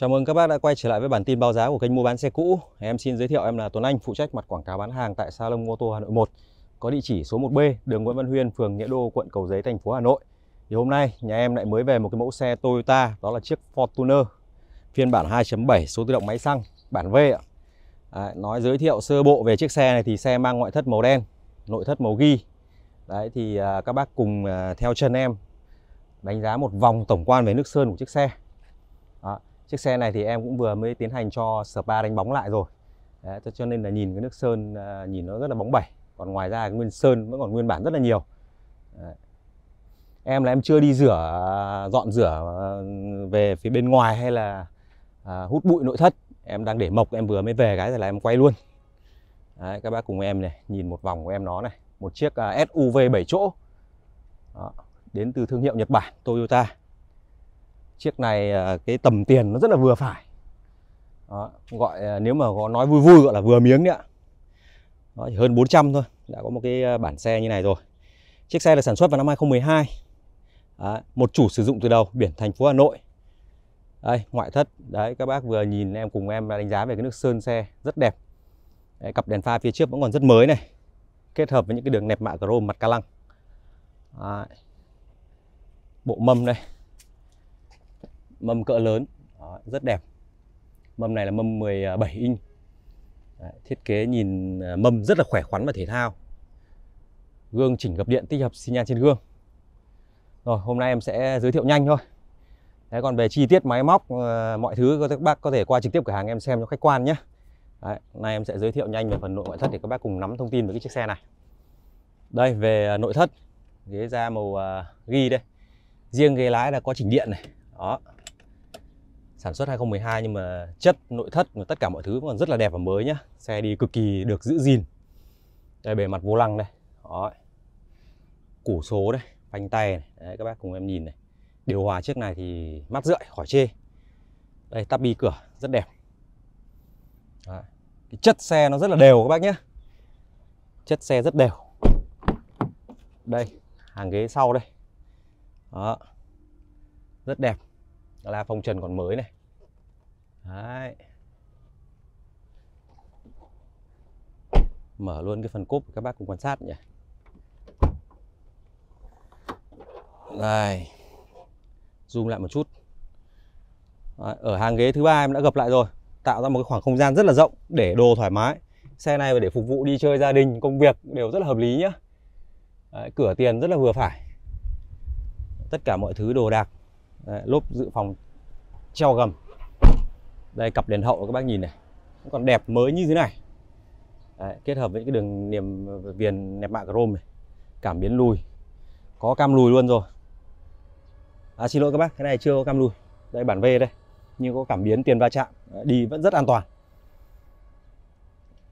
Chào mừng các bác đã quay trở lại với bản tin báo giá của kênh mua bán xe cũ. Em xin giới thiệu em là Tuấn Anh, phụ trách mặt quảng cáo bán hàng tại Salon ô tô Hà Nội 1, có địa chỉ số 1B, đường Nguyễn Văn Huyên, phường Nghĩa Đô, quận Cầu Giấy, thành phố Hà Nội. Thì hôm nay nhà em lại mới về một cái mẫu xe Toyota, đó là chiếc Fortuner phiên bản 2.7 số tự động máy xăng, bản V ạ. nói giới thiệu sơ bộ về chiếc xe này thì xe mang ngoại thất màu đen, nội thất màu ghi. Đấy thì à, các bác cùng à, theo chân em đánh giá một vòng tổng quan về nước sơn của chiếc xe chiếc xe này thì em cũng vừa mới tiến hành cho spa đánh bóng lại rồi Đấy, cho nên là nhìn cái nước sơn à, nhìn nó rất là bóng bẩy còn ngoài ra nguyên sơn vẫn còn nguyên bản rất là nhiều Đấy. em là em chưa đi rửa à, dọn rửa à, về phía bên ngoài hay là à, hút bụi nội thất em đang để mộc em vừa mới về cái rồi là em quay luôn Đấy, các bác cùng em này nhìn một vòng của em nó này một chiếc uh, SUV 7 chỗ Đó, đến từ thương hiệu Nhật Bản Toyota chiếc này ờ, cái tầm tiền nó rất là vừa phải đó, gọi ờ, nếu mà có nói vui vui gọi là vừa miếng đấy ạ chỉ hơn 400 thôi đã có một cái ờ, bản xe như này rồi chiếc xe được sản xuất vào năm 2012 đó, một chủ sử dụng từ đầu biển thành phố Hà Nội đây ngoại thất đấy các bác vừa nhìn em cùng em đánh giá về cái nước sơn xe rất đẹp đấy, cặp đèn pha phía trước vẫn còn rất mới này kết hợp với những cái đường nẹp mạ chrome mặt ca lăng đấy. bộ mâm đây mâm cỡ lớn Đó, rất đẹp mâm này là mâm 17 inch Đấy, thiết kế nhìn à, mâm rất là khỏe khoắn và thể thao gương chỉnh gập điện tích hợp xi nhan trên gương rồi hôm nay em sẽ giới thiệu nhanh thôi Đấy, còn về chi tiết máy móc ờ, mọi thứ các bác có thể qua trực tiếp cửa hàng em xem cho khách quan nhé Đấy, nay em sẽ giới thiệu nhanh về phần nội ngoại thất để các bác cùng nắm thông tin về cái chiếc xe này đây về à, nội thất ghế da màu uh, à, ghi đây riêng ghế lái là có chỉnh điện này đó sản xuất 2012 nhưng mà chất nội thất và tất cả mọi thứ còn rất là đẹp và mới nhá xe đi cực kỳ được giữ gìn đây bề mặt vô lăng đây đó củ số đây phanh tay này đấy, các bác cùng em nhìn này điều hòa chiếc này thì mắt rượi khỏi chê đây tắp bi cửa rất đẹp đấy. cái chất xe nó rất là đều các bác nhé chất xe rất đều đây hàng ghế sau đây đó rất đẹp la phong trần còn mới này Đấy. mở luôn cái phần cốp các bác cùng quan sát nhỉ đây zoom lại một chút ở hàng ghế thứ ba em đã gặp lại rồi tạo ra một cái khoảng không gian rất là rộng để đồ thoải mái xe này để phục vụ đi chơi gia đình công việc đều rất là hợp lý nhá cửa tiền rất là vừa phải tất cả mọi thứ đồ đạc Đấy, lốp dự phòng treo gầm đây cặp đèn hậu các bác nhìn này còn đẹp mới như thế này Đấy, kết hợp với cái đường niềm viền nẹp mạ chrome này cảm biến lùi có cam lùi luôn rồi à xin lỗi các bác cái này chưa có cam lùi đây bản V đây nhưng có cảm biến tiền va chạm đi vẫn rất an toàn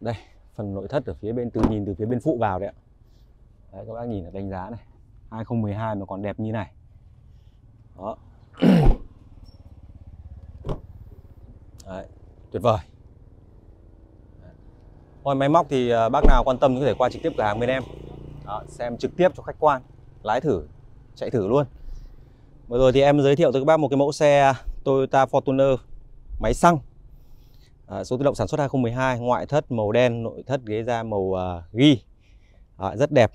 đây phần nội thất ở phía bên từ nhìn từ phía bên phụ vào đấy ạ đấy, các bác nhìn ở đánh giá này 2012 mà còn đẹp như này đó Đấy, tuyệt vời Ngoài máy móc thì à, bác nào quan tâm có thể qua trực tiếp cửa hàng bên em Đó, Xem trực tiếp cho khách quan Lái thử, chạy thử luôn Vừa rồi thì em giới thiệu tới các bác một cái mẫu xe Toyota Fortuner máy xăng à, Số tự động sản xuất 2012 Ngoại thất màu đen, nội thất ghế da màu uh, ghi à, Rất đẹp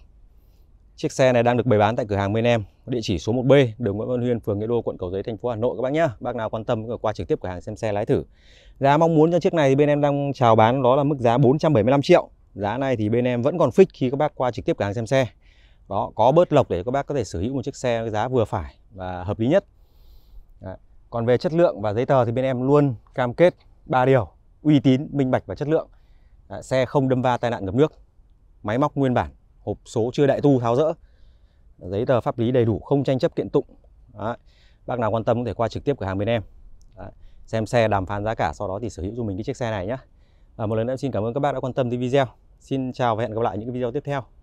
Chiếc xe này đang được bày bán tại cửa hàng bên em địa chỉ số 1B, đường Nguyễn Văn Huyên, phường Nghĩa Đô, quận Cầu Giấy, thành phố Hà Nội các bác nhá. Bác nào quan tâm có qua trực tiếp cửa hàng xem xe lái thử. Giá mong muốn cho chiếc này thì bên em đang chào bán đó là mức giá 475 triệu. Giá này thì bên em vẫn còn fix khi các bác qua trực tiếp cửa hàng xem xe. Đó, có bớt lộc để các bác có thể sở hữu một chiếc xe giá vừa phải và hợp lý nhất. Đấy. Còn về chất lượng và giấy tờ thì bên em luôn cam kết ba điều: uy tín, minh bạch và chất lượng. Đấy, xe không đâm va tai nạn ngập nước. Máy móc nguyên bản, hộp số chưa đại tu tháo rỡ giấy tờ pháp lý đầy đủ không tranh chấp kiện tụng Đấy. bác nào quan tâm có thể qua trực tiếp cửa hàng bên em Đấy. xem xe đàm phán giá cả sau đó thì sở hữu cho mình cái chiếc xe này nhé à, một lần nữa xin cảm ơn các bác đã quan tâm tới video xin chào và hẹn gặp lại những video tiếp theo